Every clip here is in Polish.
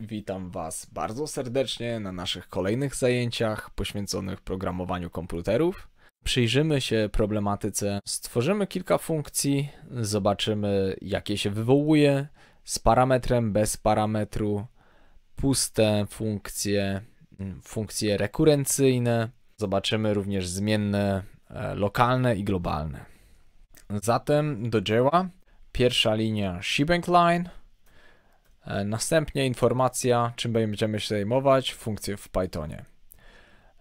Witam Was bardzo serdecznie na naszych kolejnych zajęciach poświęconych programowaniu komputerów. Przyjrzymy się problematyce, stworzymy kilka funkcji, zobaczymy jakie się wywołuje z parametrem, bez parametru, puste funkcje, mm, funkcje rekurencyjne, zobaczymy również zmienne e, lokalne i globalne. Zatem do dzieła. Pierwsza linia shebang line, E, następnie informacja, czym będziemy się zajmować, funkcje w Pythonie.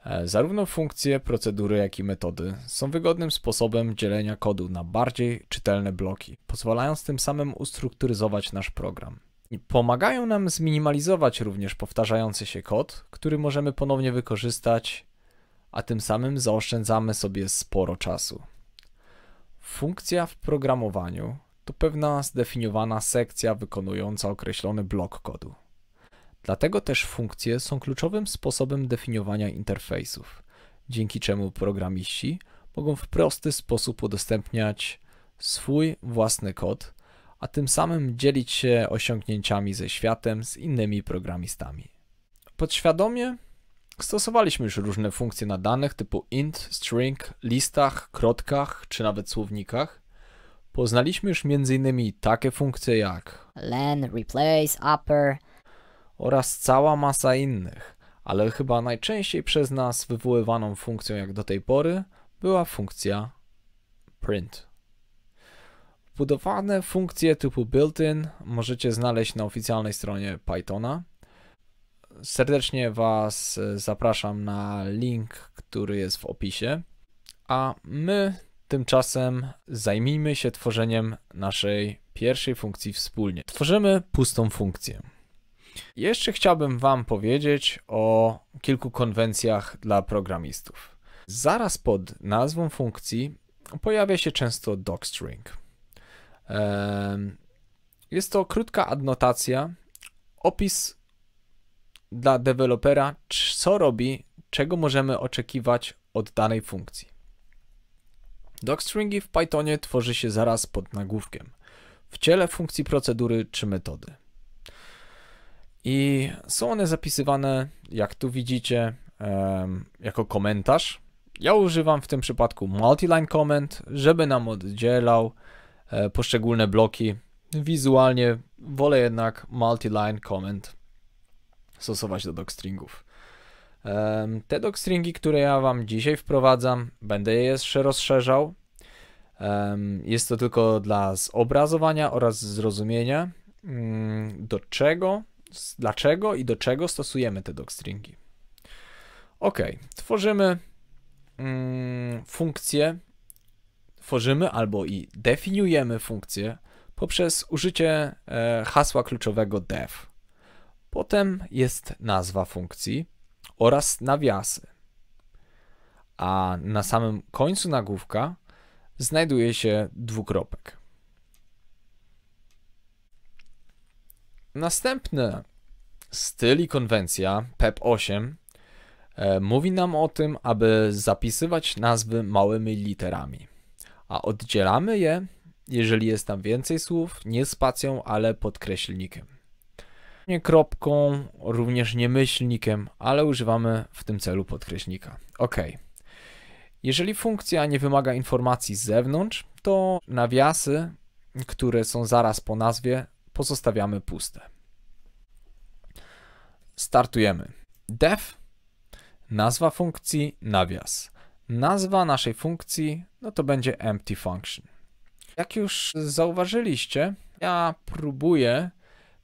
E, zarówno funkcje, procedury, jak i metody są wygodnym sposobem dzielenia kodu na bardziej czytelne bloki, pozwalając tym samym ustrukturyzować nasz program. pomagają nam zminimalizować również powtarzający się kod, który możemy ponownie wykorzystać, a tym samym zaoszczędzamy sobie sporo czasu. Funkcja w programowaniu to pewna zdefiniowana sekcja wykonująca określony blok kodu. Dlatego też funkcje są kluczowym sposobem definiowania interfejsów, dzięki czemu programiści mogą w prosty sposób udostępniać swój własny kod, a tym samym dzielić się osiągnięciami ze światem z innymi programistami. Podświadomie stosowaliśmy już różne funkcje na danych typu int, string, listach, krotkach czy nawet słownikach, Poznaliśmy już m.in. takie funkcje jak len, replace, upper oraz cała masa innych, ale chyba najczęściej przez nas wywoływaną funkcją jak do tej pory była funkcja print. Wbudowane funkcje typu built-in możecie znaleźć na oficjalnej stronie Pythona. Serdecznie Was zapraszam na link, który jest w opisie. A my Tymczasem zajmijmy się tworzeniem naszej pierwszej funkcji wspólnie. Tworzymy pustą funkcję. Jeszcze chciałbym Wam powiedzieć o kilku konwencjach dla programistów. Zaraz pod nazwą funkcji pojawia się często docstring. Jest to krótka adnotacja, opis dla dewelopera, co robi, czego możemy oczekiwać od danej funkcji. Docstringi w Pythonie tworzy się zaraz pod nagłówkiem, w ciele funkcji procedury czy metody. I są one zapisywane, jak tu widzicie, jako komentarz. Ja używam w tym przypadku multiline comment, żeby nam oddzielał e, poszczególne bloki. Wizualnie wolę jednak multiline comment stosować do docstringów. Te docstringi, które ja Wam dzisiaj wprowadzam, będę je jeszcze rozszerzał. Jest to tylko dla zobrazowania oraz zrozumienia, mm, do czego, dlaczego i do czego stosujemy te docstringi. Ok, tworzymy mm, funkcję, tworzymy albo i definiujemy funkcję poprzez użycie e, hasła kluczowego def. Potem jest nazwa funkcji oraz nawiasy. A na samym końcu nagłówka znajduje się dwukropek. Następny styl i konwencja PEP8 e, mówi nam o tym, aby zapisywać nazwy małymi literami, a oddzielamy je, jeżeli jest tam więcej słów, nie spacją, ale podkreślnikiem nie kropką, również nie myślnikiem, ale używamy w tym celu podkreśnika. OK. Jeżeli funkcja nie wymaga informacji z zewnątrz, to nawiasy, które są zaraz po nazwie, pozostawiamy puste. Startujemy. def, nazwa funkcji, nawias. Nazwa naszej funkcji, no to będzie empty function. Jak już zauważyliście, ja próbuję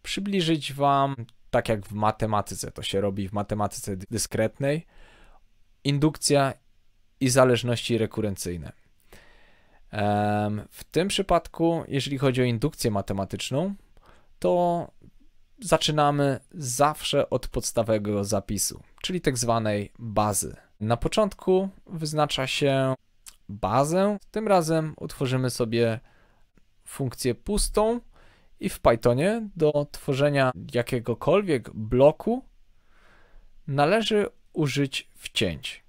przybliżyć Wam, tak jak w matematyce to się robi, w matematyce dyskretnej, indukcja i zależności rekurencyjne. W tym przypadku, jeżeli chodzi o indukcję matematyczną, to zaczynamy zawsze od podstawowego zapisu, czyli tak zwanej bazy. Na początku wyznacza się bazę, tym razem utworzymy sobie funkcję pustą, i w Pythonie do tworzenia jakiegokolwiek bloku należy użyć wcięć.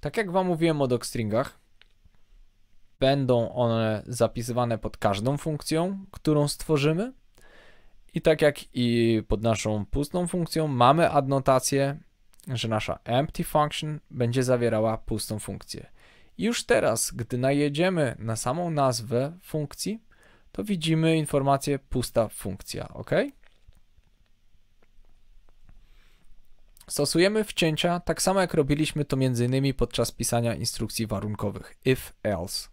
Tak jak Wam mówiłem o docstringach, będą one zapisywane pod każdą funkcją, którą stworzymy. I tak jak i pod naszą pustą funkcją mamy adnotację, że nasza empty function będzie zawierała pustą funkcję. Już teraz, gdy najedziemy na samą nazwę funkcji, to widzimy informację pusta funkcja, ok? Stosujemy wcięcia tak samo jak robiliśmy to m.in. podczas pisania instrukcji warunkowych if, else.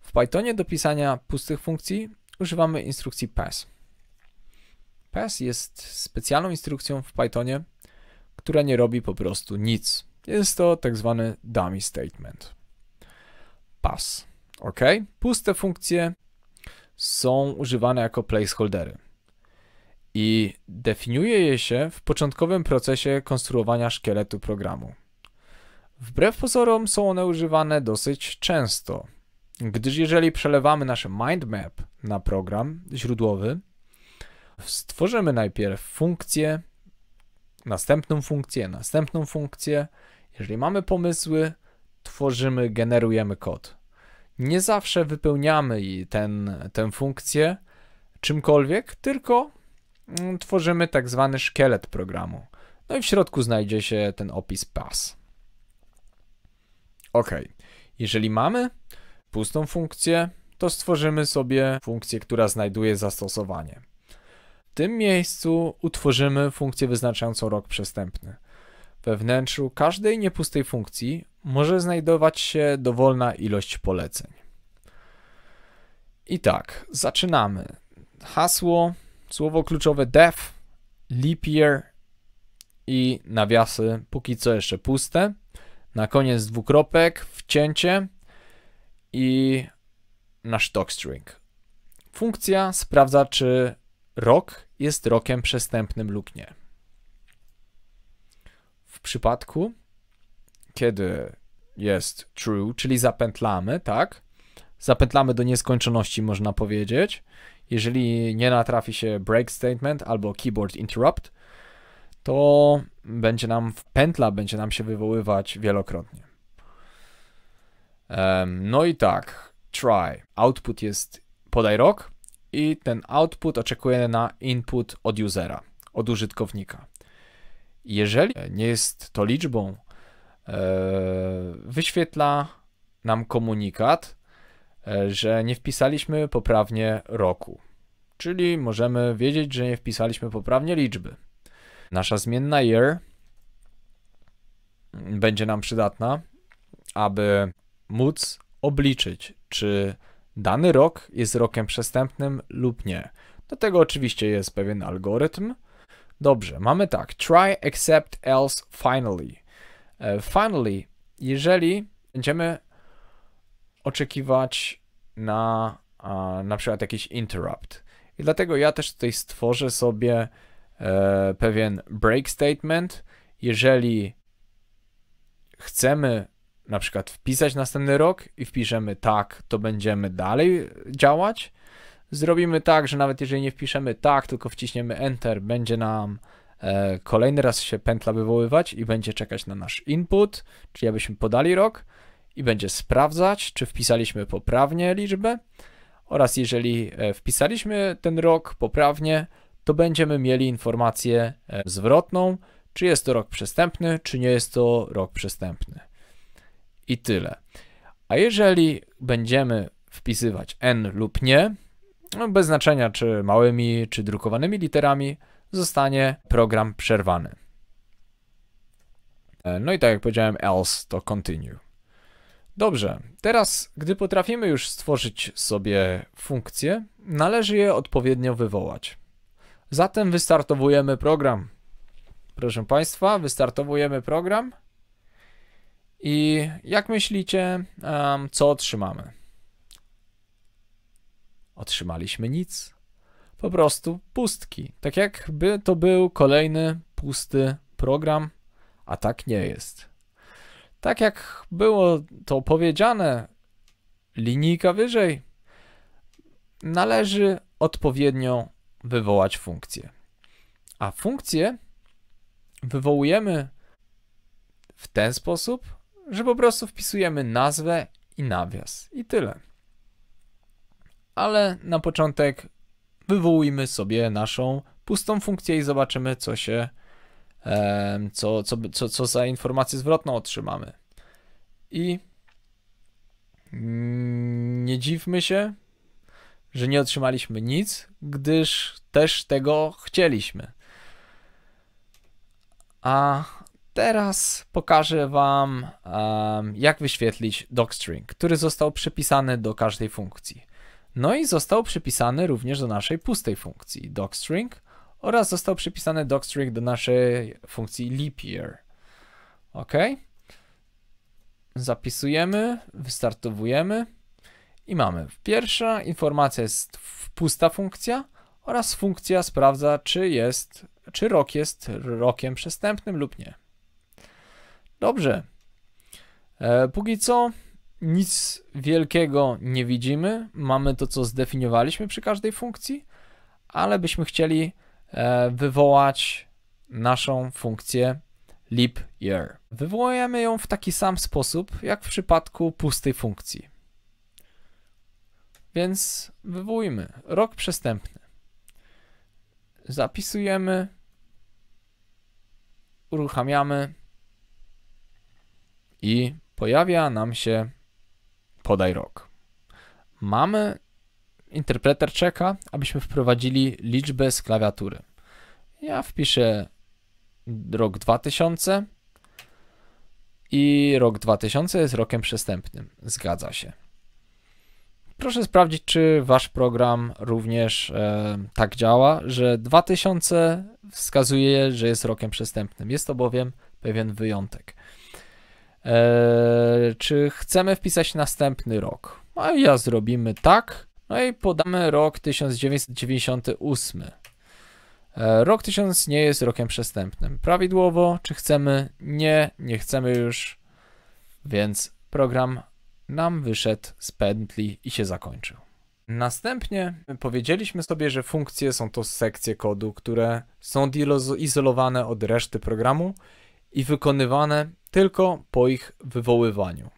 W Pythonie do pisania pustych funkcji używamy instrukcji pass. Pass jest specjalną instrukcją w Pythonie, która nie robi po prostu nic. Jest to tak zwany dummy statement. Pass. OK? Puste funkcje są używane jako placeholdery. I definiuje je się w początkowym procesie konstruowania szkieletu programu. Wbrew pozorom są one używane dosyć często, gdyż jeżeli przelewamy nasze mindmap na program źródłowy, stworzymy najpierw funkcję, następną funkcję, następną funkcję. Jeżeli mamy pomysły, tworzymy, generujemy kod nie zawsze wypełniamy ten, tę funkcję czymkolwiek, tylko mm, tworzymy tak zwany szkielet programu. No i w środku znajdzie się ten opis pass. OK. Jeżeli mamy pustą funkcję, to stworzymy sobie funkcję, która znajduje zastosowanie. W tym miejscu utworzymy funkcję wyznaczającą rok przestępny. We wnętrzu każdej niepustej funkcji może znajdować się dowolna ilość poleceń. I tak, zaczynamy. Hasło, słowo kluczowe def, leap year i nawiasy póki co jeszcze puste. Na koniec dwukropek, wcięcie i nasz string. Funkcja sprawdza, czy rok jest rokiem przestępnym lub nie. W przypadku kiedy jest true, czyli zapętlamy, tak? Zapętlamy do nieskończoności, można powiedzieć. Jeżeli nie natrafi się break statement albo keyboard interrupt, to będzie nam pętla będzie nam się wywoływać wielokrotnie. No i tak, try. Output jest podaj rok i ten output oczekuje na input od usera, od użytkownika. Jeżeli nie jest to liczbą, E, wyświetla nam komunikat, e, że nie wpisaliśmy poprawnie roku. Czyli możemy wiedzieć, że nie wpisaliśmy poprawnie liczby. Nasza zmienna year będzie nam przydatna, aby móc obliczyć, czy dany rok jest rokiem przestępnym lub nie. Do tego oczywiście jest pewien algorytm. Dobrze, mamy tak. Try, except, else, finally. E, finally, jeżeli będziemy oczekiwać na na przykład jakiś interrupt. I dlatego ja też tutaj stworzę sobie e, pewien break statement. Jeżeli chcemy na przykład wpisać następny rok i wpiszemy tak, to będziemy dalej działać. Zrobimy tak, że nawet jeżeli nie wpiszemy tak, tylko wciśniemy enter, będzie nam E, kolejny raz się pętla wywoływać i będzie czekać na nasz input, czyli abyśmy podali rok i będzie sprawdzać, czy wpisaliśmy poprawnie liczbę oraz jeżeli e, wpisaliśmy ten rok poprawnie, to będziemy mieli informację e, zwrotną, czy jest to rok przestępny, czy nie jest to rok przestępny. I tyle. A jeżeli będziemy wpisywać N lub nie, no bez znaczenia czy małymi, czy drukowanymi literami, zostanie program przerwany. E, no i tak jak powiedziałem, else to continue. Dobrze, teraz gdy potrafimy już stworzyć sobie funkcje, należy je odpowiednio wywołać. Zatem wystartowujemy program. Proszę Państwa, wystartowujemy program. I jak myślicie, um, co otrzymamy? Otrzymaliśmy nic po prostu pustki. Tak jakby to był kolejny pusty program, a tak nie jest. Tak jak było to powiedziane, linijka wyżej, należy odpowiednio wywołać funkcję. A funkcję wywołujemy w ten sposób, że po prostu wpisujemy nazwę i nawias i tyle. Ale na początek wywołujmy sobie naszą pustą funkcję i zobaczymy, co się, co, co, co, co za informację zwrotną otrzymamy. I mm, nie dziwmy się, że nie otrzymaliśmy nic, gdyż też tego chcieliśmy. A teraz pokażę Wam, jak wyświetlić docstring, który został przypisany do każdej funkcji. No i został przypisany również do naszej pustej funkcji docstring oraz został przypisany docstring do naszej funkcji leap year. OK. Zapisujemy, wystartowujemy i mamy pierwsza informacja jest pusta funkcja oraz funkcja sprawdza, czy jest, czy rok jest rokiem przestępnym lub nie. Dobrze. E, póki co nic wielkiego nie widzimy, mamy to, co zdefiniowaliśmy przy każdej funkcji, ale byśmy chcieli e, wywołać naszą funkcję leap year. Wywołujemy ją w taki sam sposób, jak w przypadku pustej funkcji. Więc wywołujmy rok przestępny. Zapisujemy, uruchamiamy i pojawia nam się podaj rok. Mamy interpreter czeka, abyśmy wprowadzili liczbę z klawiatury. Ja wpiszę rok 2000 i rok 2000 jest rokiem przestępnym. Zgadza się. Proszę sprawdzić, czy wasz program również e, tak działa, że 2000 wskazuje, że jest rokiem przestępnym. Jest to bowiem pewien wyjątek. E, czy chcemy wpisać następny rok? No i ja zrobimy tak. No i podamy rok 1998. E, rok 1000 nie jest rokiem przestępnym. Prawidłowo, czy chcemy? Nie, nie chcemy już. Więc program nam wyszedł z pętli i się zakończył. Następnie powiedzieliśmy sobie, że funkcje są to sekcje kodu, które są izolowane od reszty programu i wykonywane tylko po ich wywoływaniu.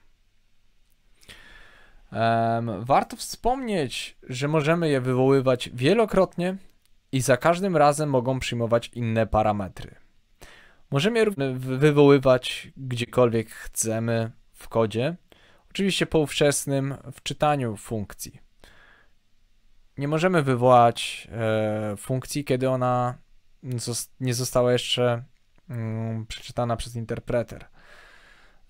Warto wspomnieć, że możemy je wywoływać wielokrotnie i za każdym razem mogą przyjmować inne parametry. Możemy je wywoływać gdziekolwiek chcemy w kodzie, oczywiście po ówczesnym wczytaniu funkcji. Nie możemy wywołać e, funkcji, kiedy ona nie została jeszcze mm, przeczytana przez interpreter.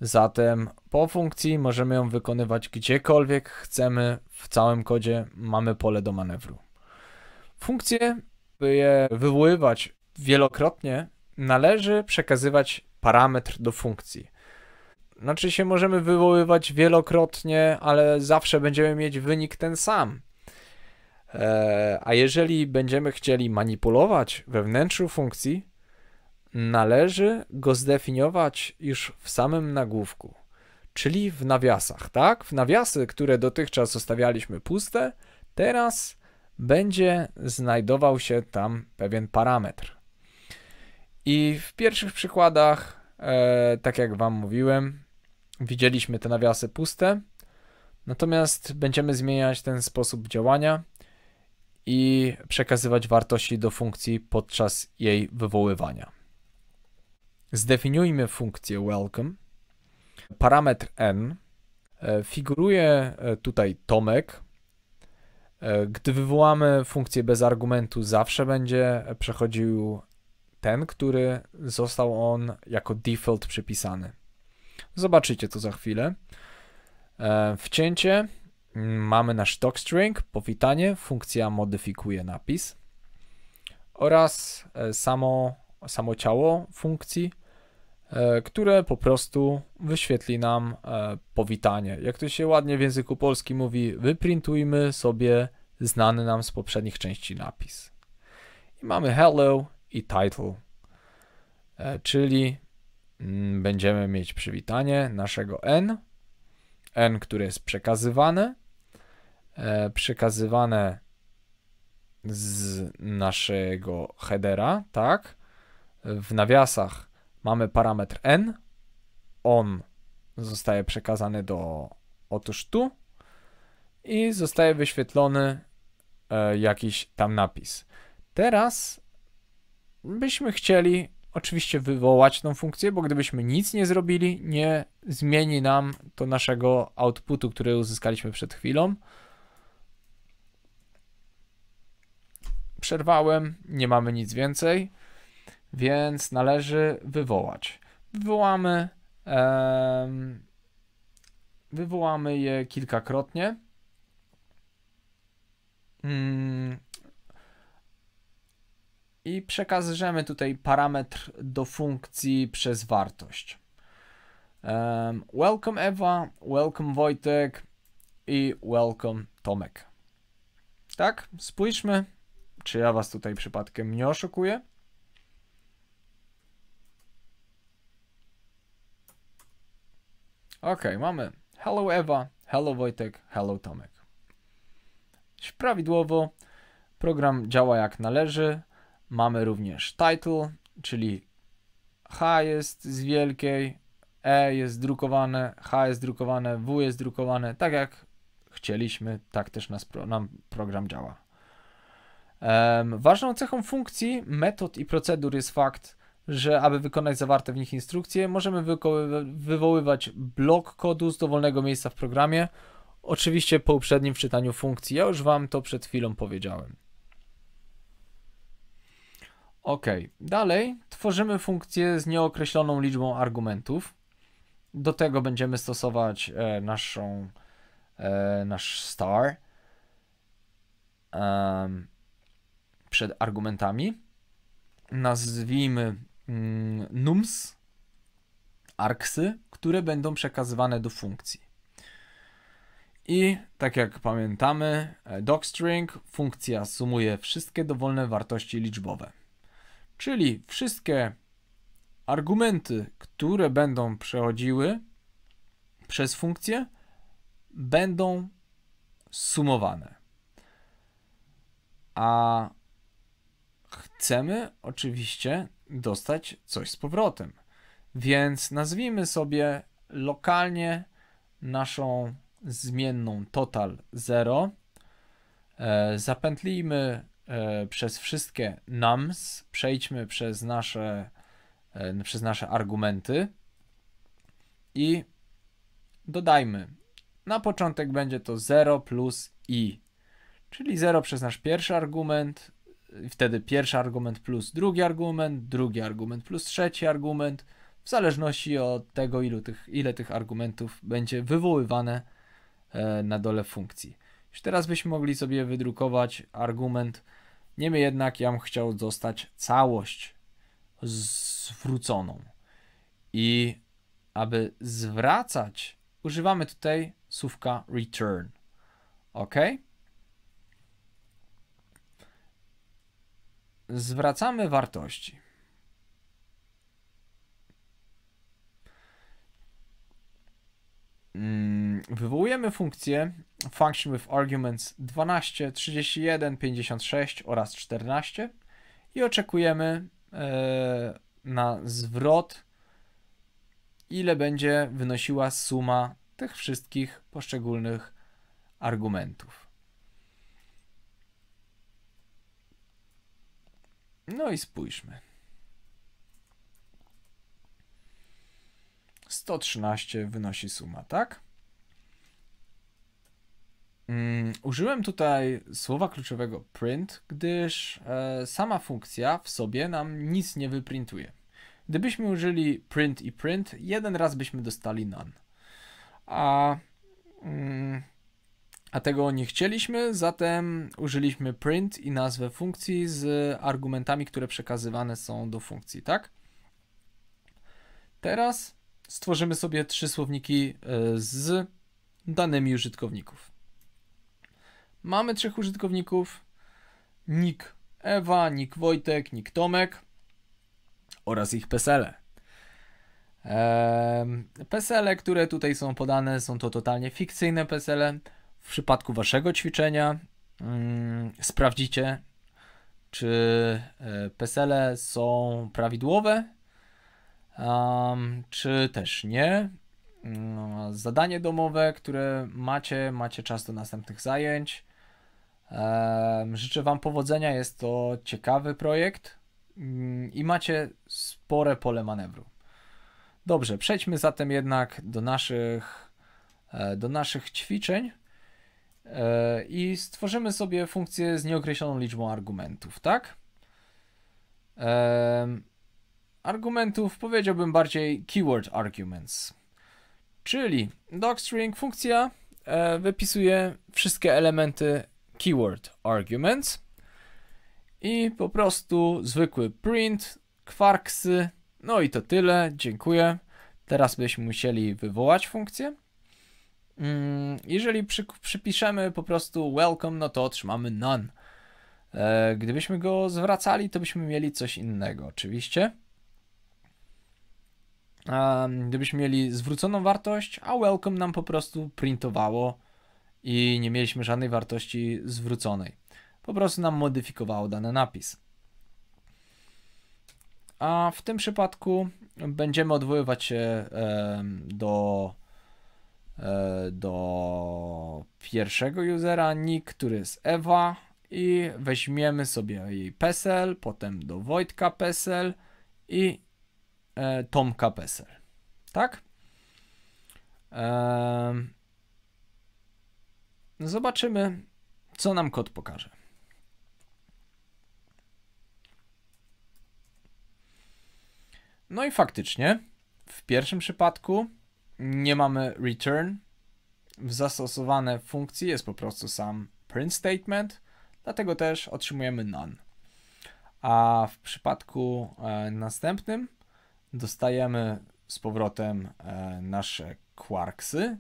Zatem po funkcji możemy ją wykonywać gdziekolwiek chcemy, w całym kodzie mamy pole do manewru. Funkcje, by je wywoływać wielokrotnie, należy przekazywać parametr do funkcji. Znaczy się możemy wywoływać wielokrotnie, ale zawsze będziemy mieć wynik ten sam. E, a jeżeli będziemy chcieli manipulować we wnętrzu funkcji, należy go zdefiniować już w samym nagłówku, czyli w nawiasach, tak? W nawiasy, które dotychczas zostawialiśmy puste, teraz będzie znajdował się tam pewien parametr. I w pierwszych przykładach, e, tak jak Wam mówiłem, widzieliśmy te nawiasy puste, natomiast będziemy zmieniać ten sposób działania i przekazywać wartości do funkcji podczas jej wywoływania. Zdefiniujmy funkcję welcome. Parametr n. E, figuruje e, tutaj Tomek. E, gdy wywołamy funkcję bez argumentu, zawsze będzie przechodził ten, który został on jako default przypisany. Zobaczycie to za chwilę. Wcięcie. Mamy nasz docstring, powitanie, funkcja modyfikuje napis oraz samo, samo ciało funkcji E, które po prostu wyświetli nam e, powitanie. Jak to się ładnie w języku polskim mówi, wyprintujmy sobie znany nam z poprzednich części napis. I mamy hello i title, e, czyli mm, będziemy mieć przywitanie naszego n, n, które jest przekazywane, przekazywane z naszego headera, tak, w nawiasach Mamy parametr n, on zostaje przekazany do otóż tu i zostaje wyświetlony e, jakiś tam napis. Teraz byśmy chcieli oczywiście wywołać tą funkcję, bo gdybyśmy nic nie zrobili, nie zmieni nam to naszego outputu, który uzyskaliśmy przed chwilą. Przerwałem, nie mamy nic więcej więc należy wywołać. Wywołamy, wywołamy je kilkakrotnie. Mm, I przekażemy tutaj parametr do funkcji przez wartość. Um, welcome Ewa, welcome Wojtek i welcome Tomek. Tak? Spójrzmy, czy ja was tutaj przypadkiem nie oszukuję. Ok, mamy hello Ewa, hello Wojtek, hello Tomek. Prawidłowo program działa jak należy. Mamy również title, czyli H jest z wielkiej, E jest drukowane, H jest drukowane, W jest drukowane, tak jak chcieliśmy, tak też nas, nam program działa. Um, ważną cechą funkcji, metod i procedur jest fakt, że aby wykonać zawarte w nich instrukcje, możemy wywoływać blok kodu z dowolnego miejsca w programie, oczywiście po uprzednim wczytaniu funkcji. Ja już Wam to przed chwilą powiedziałem. Ok, dalej tworzymy funkcję z nieokreśloną liczbą argumentów. Do tego będziemy stosować e, naszą, e, nasz star przed argumentami. Nazwijmy Mm, nums, arksy, które będą przekazywane do funkcji. I tak jak pamiętamy, e, docstring funkcja sumuje wszystkie dowolne wartości liczbowe. Czyli wszystkie argumenty, które będą przechodziły przez funkcję, będą sumowane. A chcemy oczywiście dostać coś z powrotem. Więc nazwijmy sobie lokalnie naszą zmienną total 0. E, Zapętlijmy e, przez wszystkie nums, przejdźmy przez nasze, e, przez nasze argumenty i dodajmy. Na początek będzie to 0 plus i, czyli 0 przez nasz pierwszy argument, wtedy pierwszy argument plus drugi argument, drugi argument plus trzeci argument, w zależności od tego, ilu tych, ile tych argumentów będzie wywoływane e, na dole funkcji. Już teraz byśmy mogli sobie wydrukować argument, niemniej jednak ja bym chciał dostać całość zwróconą. I aby zwracać, używamy tutaj słówka return. OK? zwracamy wartości. Mm, wywołujemy funkcję function with arguments 12, 31, 56 oraz 14 i oczekujemy e, na zwrot, ile będzie wynosiła suma tych wszystkich poszczególnych argumentów. No i spójrzmy. 113 wynosi suma, tak? Mm, użyłem tutaj słowa kluczowego print, gdyż e, sama funkcja w sobie nam nic nie wyprintuje. Gdybyśmy użyli print i print, jeden raz byśmy dostali none. A mm, a tego nie chcieliśmy, zatem użyliśmy print i nazwę funkcji z argumentami, które przekazywane są do funkcji, tak? Teraz stworzymy sobie trzy słowniki e, z danymi użytkowników. Mamy trzech użytkowników, nick Ewa, nick Wojtek, nick Tomek oraz ich PESELE. PESELE, które tutaj są podane, są to totalnie fikcyjne PESELE. W przypadku waszego ćwiczenia mm, sprawdzicie, czy e, pesele są prawidłowe, czy też nie. No, zadanie domowe, które macie, macie czas do następnych zajęć. życzę Wam powodzenia, jest to ciekawy projekt mm, i macie spore pole manewru. Dobrze, przejdźmy zatem jednak do naszych, e, do naszych ćwiczeń. E, i stworzymy sobie funkcję z nieokreśloną liczbą argumentów, tak? Argumentów powiedziałbym bardziej keyword arguments, czyli docstring funkcja e, wypisuje wszystkie elementy keyword arguments i po prostu zwykły print, kwarksy, no i to tyle, dziękuję. Teraz byśmy musieli wywołać funkcję Mm, jeżeli przy, przypiszemy po prostu welcome, no to otrzymamy none. E, gdybyśmy go zwracali, to byśmy mieli coś innego, oczywiście. E, gdybyśmy mieli zwróconą wartość, a welcome nam po prostu printowało i nie mieliśmy żadnej wartości zwróconej. Po prostu nam modyfikowało dany napis. A w tym przypadku będziemy odwoływać się do E, do pierwszego usera nick, który jest Ewa i weźmiemy sobie jej PESEL, potem do Wojtka PESEL i e, Tomka PESEL. Tak? E, no zobaczymy, co nam kod pokaże. No i faktycznie w pierwszym przypadku nie mamy return. W zastosowane funkcji jest po prostu sam print statement, dlatego też otrzymujemy none. A w przypadku e, następnym dostajemy z powrotem e, nasze quarksy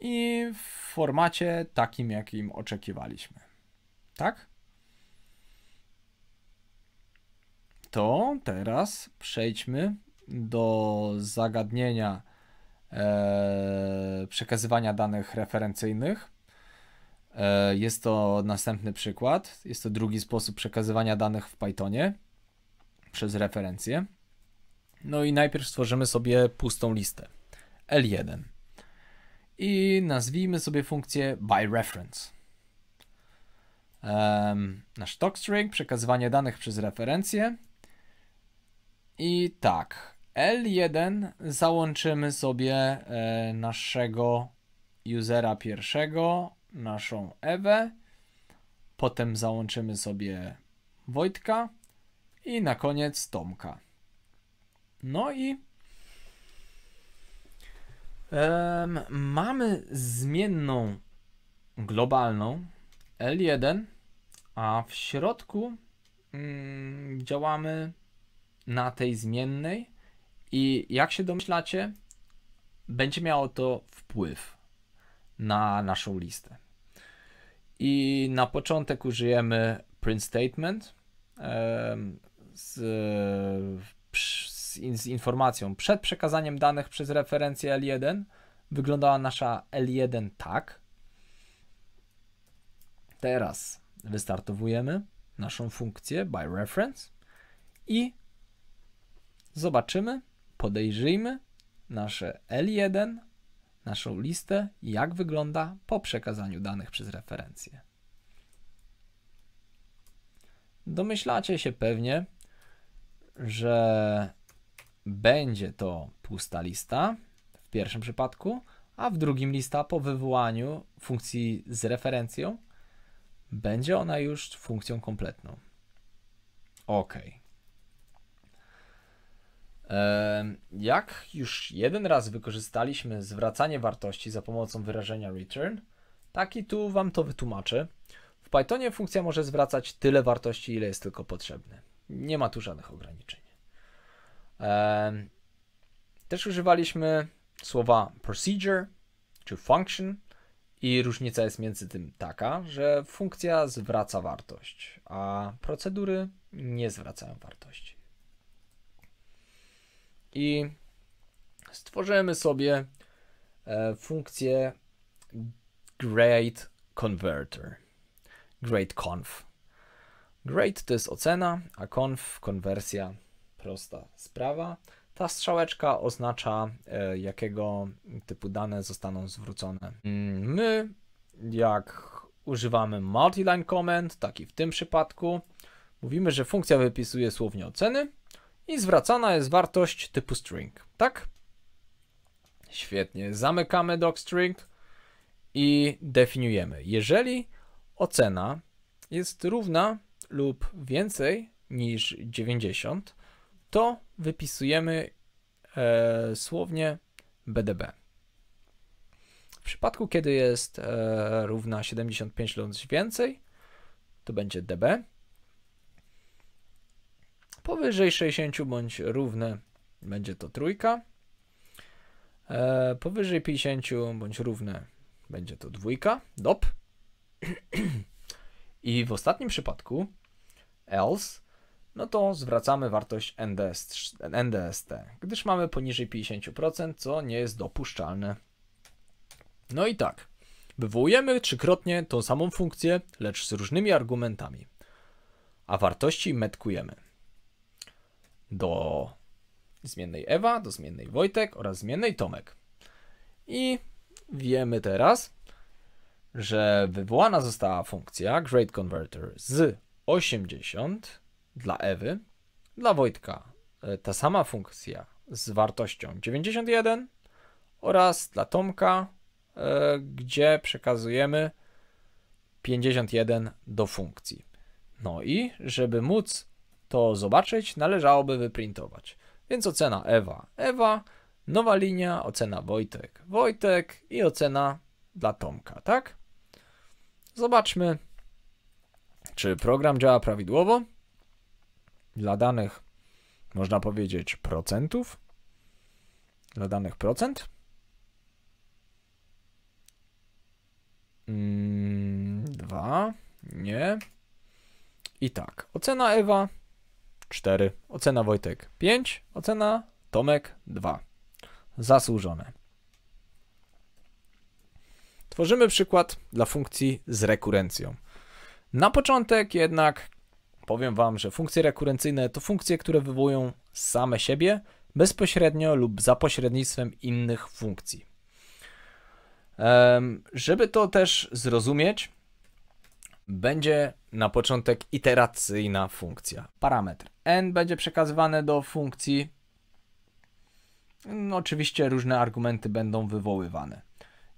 i w formacie takim, jakim oczekiwaliśmy. Tak? To teraz przejdźmy do zagadnienia E, przekazywania danych referencyjnych. E, jest to następny przykład. Jest to drugi sposób przekazywania danych w Pythonie przez referencje. No i najpierw stworzymy sobie pustą listę L1 i nazwijmy sobie funkcję by reference. Um, string, przekazywanie danych przez referencje. I tak, L1 załączymy sobie e, naszego usera pierwszego, naszą Ewę, potem załączymy sobie Wojtka i na koniec Tomka. No i um, mamy zmienną globalną L1, a w środku mm, działamy na tej zmiennej i jak się domyślacie, będzie miało to wpływ na naszą listę. I na początek użyjemy print statement z, z informacją przed przekazaniem danych przez referencję L1 wyglądała nasza L1 tak. Teraz wystartowujemy naszą funkcję by reference i zobaczymy, Podejrzyjmy nasze L1, naszą listę, jak wygląda po przekazaniu danych przez referencję. Domyślacie się pewnie, że będzie to pusta lista w pierwszym przypadku, a w drugim lista po wywołaniu funkcji z referencją będzie ona już funkcją kompletną. OK. Jak już jeden raz wykorzystaliśmy zwracanie wartości za pomocą wyrażenia return, tak i tu Wam to wytłumaczę. W Pythonie funkcja może zwracać tyle wartości, ile jest tylko potrzebne. Nie ma tu żadnych ograniczeń. Też używaliśmy słowa procedure czy function i różnica jest między tym taka, że funkcja zwraca wartość, a procedury nie zwracają wartości i stworzymy sobie e, funkcję grade converter, grade conf. Grade to jest ocena, a conf konwersja prosta sprawa. Ta strzałeczka oznacza, e, jakiego typu dane zostaną zwrócone. My, jak używamy multiline comment, taki w tym przypadku, mówimy, że funkcja wypisuje słownie oceny, i zwracana jest wartość typu string, tak? Świetnie, zamykamy docstring i definiujemy. Jeżeli ocena jest równa lub więcej niż 90, to wypisujemy e, słownie BDB. W przypadku, kiedy jest e, równa 75 lub więcej, to będzie DB. Powyżej 60 bądź równe będzie to trójka. E, powyżej 50 bądź równe będzie to dwójka. Dop. I w ostatnim przypadku else, no to zwracamy wartość NDS, NDST, gdyż mamy poniżej 50%, co nie jest dopuszczalne. No i tak. Wywołujemy trzykrotnie tą samą funkcję, lecz z różnymi argumentami, a wartości metkujemy do zmiennej Ewa, do zmiennej Wojtek oraz zmiennej Tomek. I wiemy teraz, że wywołana została funkcja grade converter z 80 dla Ewy, dla Wojtka e, ta sama funkcja z wartością 91 oraz dla Tomka, e, gdzie przekazujemy 51 do funkcji. No i żeby móc to zobaczyć, należałoby wyprintować. Więc ocena Ewa. Ewa, nowa linia, ocena Wojtek. Wojtek i ocena dla Tomka, tak? Zobaczmy, czy program działa prawidłowo. Dla danych, można powiedzieć, procentów. Dla danych procent. Mm, dwa, nie. I tak, ocena Ewa 4, ocena Wojtek 5, ocena Tomek 2. Zasłużone. Tworzymy przykład dla funkcji z rekurencją. Na początek jednak powiem Wam, że funkcje rekurencyjne to funkcje, które wywołują same siebie bezpośrednio lub za pośrednictwem innych funkcji. Żeby to też zrozumieć, będzie na początek iteracyjna funkcja. Parametr n będzie przekazywane do funkcji. No, oczywiście różne argumenty będą wywoływane.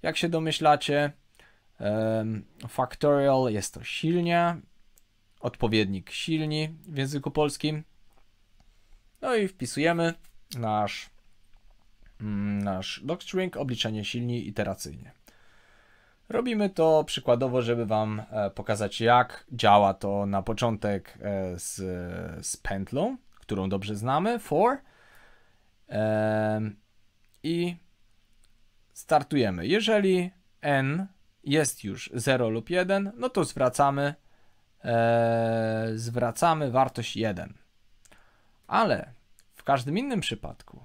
Jak się domyślacie, factorial jest to silnia, odpowiednik silni w języku polskim. No i wpisujemy nasz, mm, nasz docstring, obliczenie silni iteracyjnie. Robimy to przykładowo, żeby Wam e, pokazać, jak działa to na początek e, z, z pętlą, którą dobrze znamy, for. I startujemy. Jeżeli n jest już 0 lub 1, no to zwracamy, e, zwracamy wartość 1. Ale w każdym innym przypadku,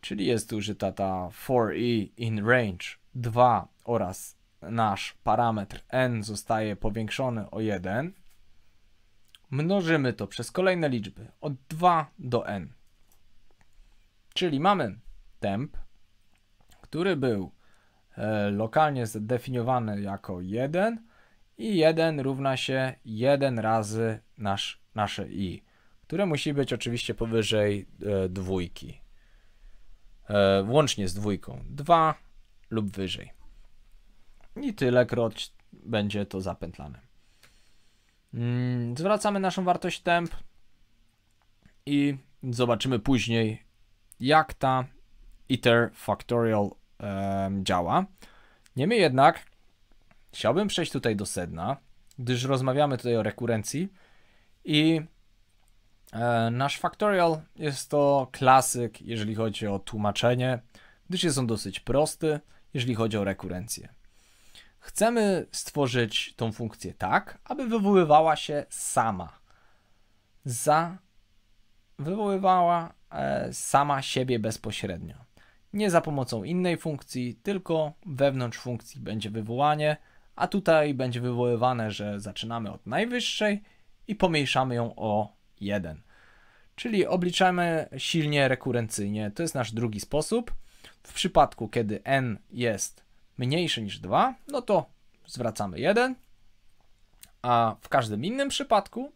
czyli jest użyta ta for i in range 2 oraz nasz parametr n zostaje powiększony o 1. Mnożymy to przez kolejne liczby od 2 do n. Czyli mamy temp, który był e, lokalnie zdefiniowany jako 1 i 1 równa się 1 razy nasz, nasze i, które musi być oczywiście powyżej e, dwójki, e, łącznie z dwójką. 2 lub wyżej. I tylekroć będzie to zapętlane. Mm, zwracamy naszą wartość temp i zobaczymy później, jak ta iter factorial um, działa. Niemniej jednak chciałbym przejść tutaj do sedna, gdyż rozmawiamy tutaj o rekurencji i e, nasz factorial jest to klasyk, jeżeli chodzi o tłumaczenie, gdyż jest on dosyć prosty jeżeli chodzi o rekurencję. Chcemy stworzyć tą funkcję tak, aby wywoływała się sama. Za wywoływała e, sama siebie bezpośrednio. Nie za pomocą innej funkcji, tylko wewnątrz funkcji będzie wywołanie, a tutaj będzie wywoływane, że zaczynamy od najwyższej i pomniejszamy ją o 1. Czyli obliczamy silnie rekurencyjnie. To jest nasz drugi sposób. W przypadku, kiedy n jest mniejsze niż 2, no to zwracamy 1, a w każdym innym przypadku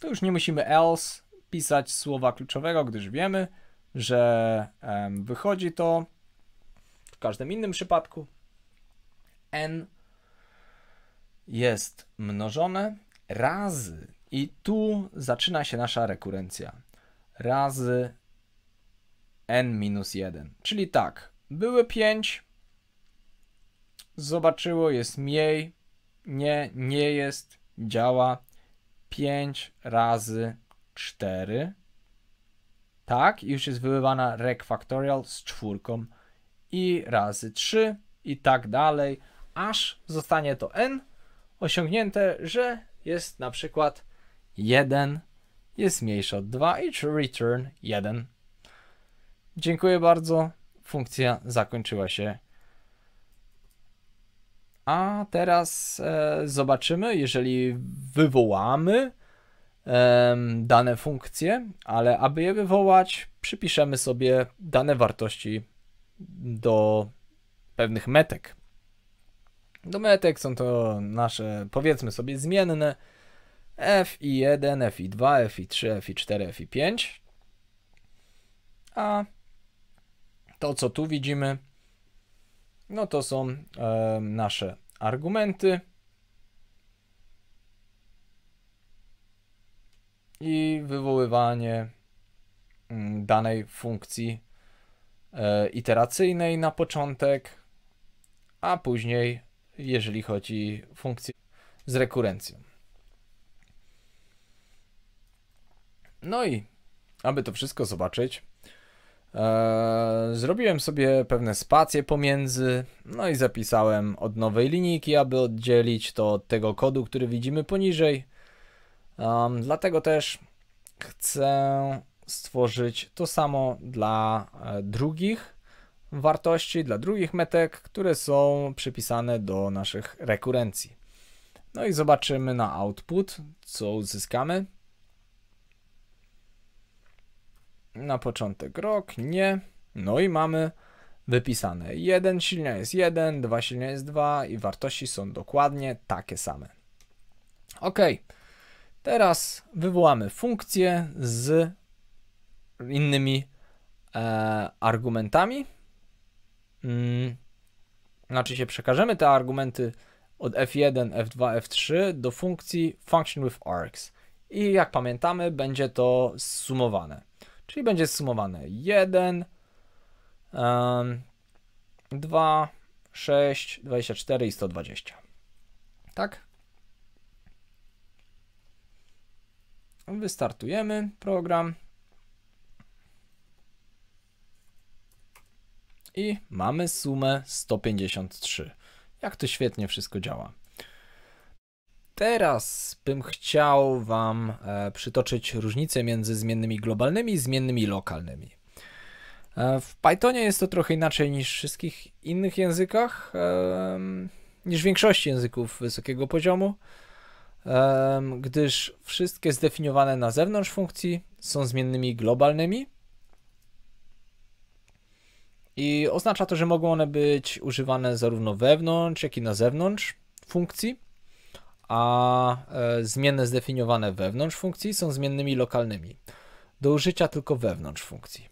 to już nie musimy else pisać słowa kluczowego, gdyż wiemy, że wychodzi to w każdym innym przypadku n jest mnożone razy i tu zaczyna się nasza rekurencja razy n-1. Czyli tak, były 5, zobaczyło, jest mniej, nie, nie jest, działa. 5 razy 4. Tak, już jest wyływana rek factorial z czwórką i razy 3 i tak dalej, aż zostanie to n osiągnięte, że jest na przykład 1 jest mniejsze od 2 i return 1. Dziękuję bardzo. Funkcja zakończyła się. A teraz e, zobaczymy, jeżeli wywołamy e, dane funkcje, ale aby je wywołać, przypiszemy sobie dane wartości do pewnych metek. Do metek są to nasze, powiedzmy sobie, zmienne f i 1 f i 2 f i 3 f i 4 f i 5 A to, co tu widzimy, no to są e, nasze argumenty. I wywoływanie mm, danej funkcji e, iteracyjnej na początek, a później, jeżeli chodzi o funkcję z rekurencją. No i aby to wszystko zobaczyć, E, zrobiłem sobie pewne spacje pomiędzy, no i zapisałem od nowej linijki, aby oddzielić to od tego kodu, który widzimy poniżej. dlatego też chcę stworzyć to samo dla e, drugich wartości, dla drugich metek, które są przypisane do naszych rekurencji. No i zobaczymy na output, co uzyskamy. na początek rok, nie. No i mamy wypisane. 1 silnia jest 1, 2 silnia jest 2 i wartości są dokładnie takie same. Ok, teraz wywołamy funkcję z innymi e, argumentami. Mm. Znaczy się przekażemy te argumenty od f1, f2, f3 do funkcji function with args. I jak pamiętamy, będzie to zsumowane. Czyli będzie sumowane 1, 2, 6, 24 i 120. Tak? Wystartujemy program. I mamy sumę 153. Jak to świetnie wszystko działa. Teraz bym chciał Wam e, przytoczyć różnicę między zmiennymi globalnymi i zmiennymi lokalnymi. E, w Pythonie jest to trochę inaczej niż w wszystkich innych językach, niż w większości języków wysokiego poziomu, gdyż wszystkie zdefiniowane na zewnątrz funkcji są zmiennymi globalnymi i oznacza to, że mogą one być używane zarówno wewnątrz, jak i na zewnątrz funkcji a e, zmienne zdefiniowane wewnątrz funkcji są zmiennymi lokalnymi. Do użycia tylko wewnątrz funkcji.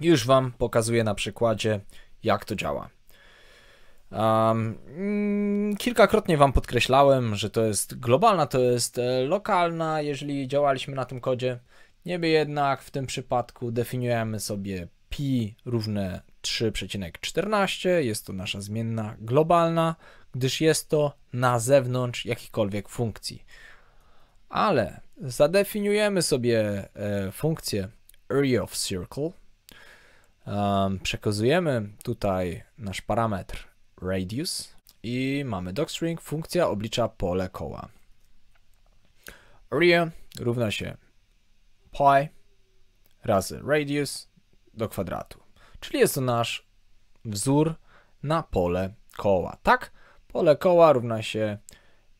Już Wam pokazuję na przykładzie, jak to działa. Um, kilkakrotnie Wam podkreślałem, że to jest globalna, to jest e, lokalna, jeżeli działaliśmy na tym kodzie. Niebie jednak w tym przypadku definiujemy sobie pi równe 3,14, jest to nasza zmienna globalna, gdyż jest to na zewnątrz jakichkolwiek funkcji. Ale zadefiniujemy sobie e, funkcję area of circle. Przekazujemy tutaj nasz parametr radius i mamy docstring, funkcja oblicza pole koła. Area równa się pi razy radius do kwadratu. Czyli jest to nasz wzór na pole koła. Tak Pole koła równa się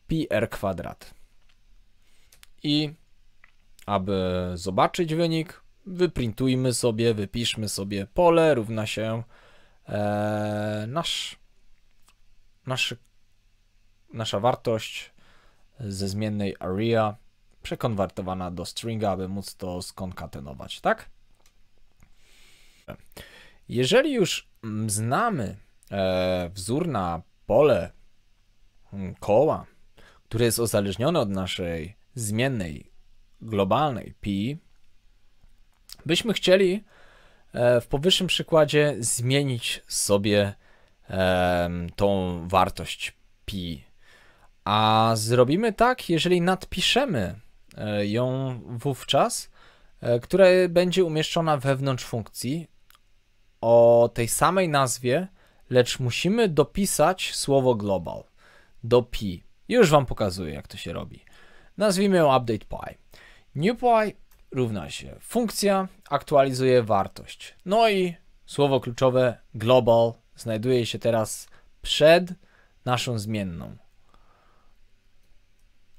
pi r kwadrat. I aby zobaczyć wynik, wyprintujmy sobie, wypiszmy sobie pole równa się e, nasz, nasz, nasza wartość ze zmiennej area przekonwertowana do stringa, aby móc to skonkatenować, tak? Jeżeli już znamy e, wzór na pole Mm, koła, które jest uzależnione od naszej zmiennej globalnej pi, byśmy chcieli e, w powyższym przykładzie zmienić sobie tą wartość pi. A zrobimy tak, jeżeli nadpiszemy e, ją wówczas, e, która będzie umieszczona wewnątrz funkcji o tej samej nazwie, lecz musimy dopisać słowo global do pi. Już Wam pokazuję, jak to się robi. Nazwijmy ją update pi. New pi równa się funkcja, aktualizuje wartość. No i słowo kluczowe global znajduje się teraz przed naszą zmienną.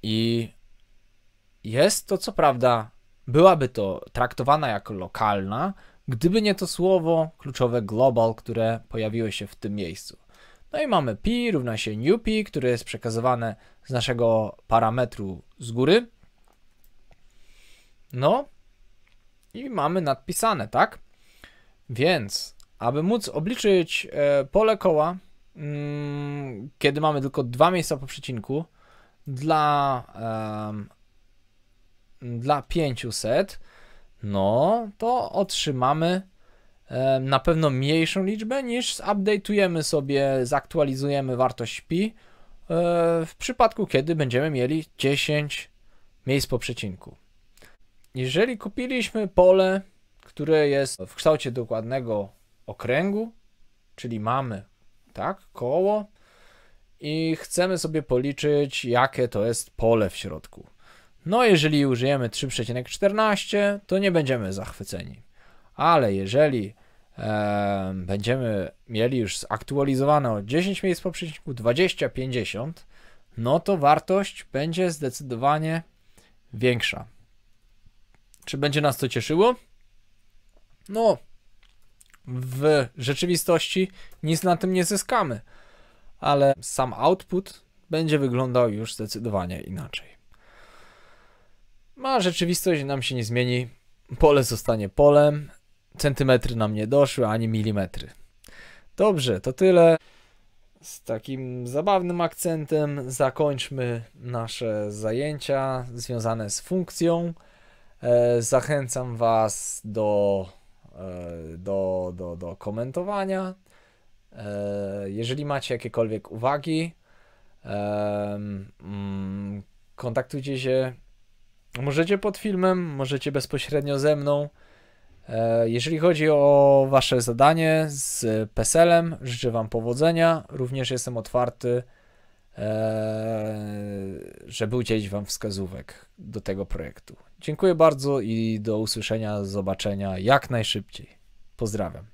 I jest to co prawda, byłaby to traktowana jako lokalna, gdyby nie to słowo kluczowe global, które pojawiło się w tym miejscu. No i mamy pi równa się new pi, które jest przekazywane z naszego parametru z góry. No i mamy nadpisane, tak? Więc, aby móc obliczyć e, pole koła, mm, kiedy mamy tylko dwa miejsca po przecinku, dla, dla 500, no to otrzymamy na pewno mniejszą liczbę niż update'ujemy sobie, zaktualizujemy wartość pi e, w przypadku, kiedy będziemy mieli 10 miejsc po przecinku. Jeżeli kupiliśmy pole, które jest w kształcie dokładnego okręgu, czyli mamy tak koło i chcemy sobie policzyć, jakie to jest pole w środku. No, jeżeli użyjemy 3,14, to nie będziemy zachwyceni ale jeżeli e, będziemy mieli już zaktualizowane o 10 miejsc po przeciwniku 20-50, no to wartość będzie zdecydowanie większa. Czy będzie nas to cieszyło? No, w rzeczywistości nic na tym nie zyskamy, ale sam output będzie wyglądał już zdecydowanie inaczej. A rzeczywistość nam się nie zmieni, pole zostanie polem, centymetry nam nie doszły, ani milimetry. Dobrze, to tyle. Z takim zabawnym akcentem zakończmy nasze zajęcia związane z funkcją. E, zachęcam Was do, e, do, do, do komentowania. E, jeżeli macie jakiekolwiek uwagi, mm, kontaktujcie się. Możecie pod filmem, możecie bezpośrednio ze mną. E, jeżeli chodzi o Wasze zadanie z PESEL-em, życzę Wam powodzenia. Również jestem otwarty, e, żeby udzielić Wam wskazówek do tego projektu. Dziękuję bardzo i do usłyszenia, zobaczenia jak najszybciej. Pozdrawiam.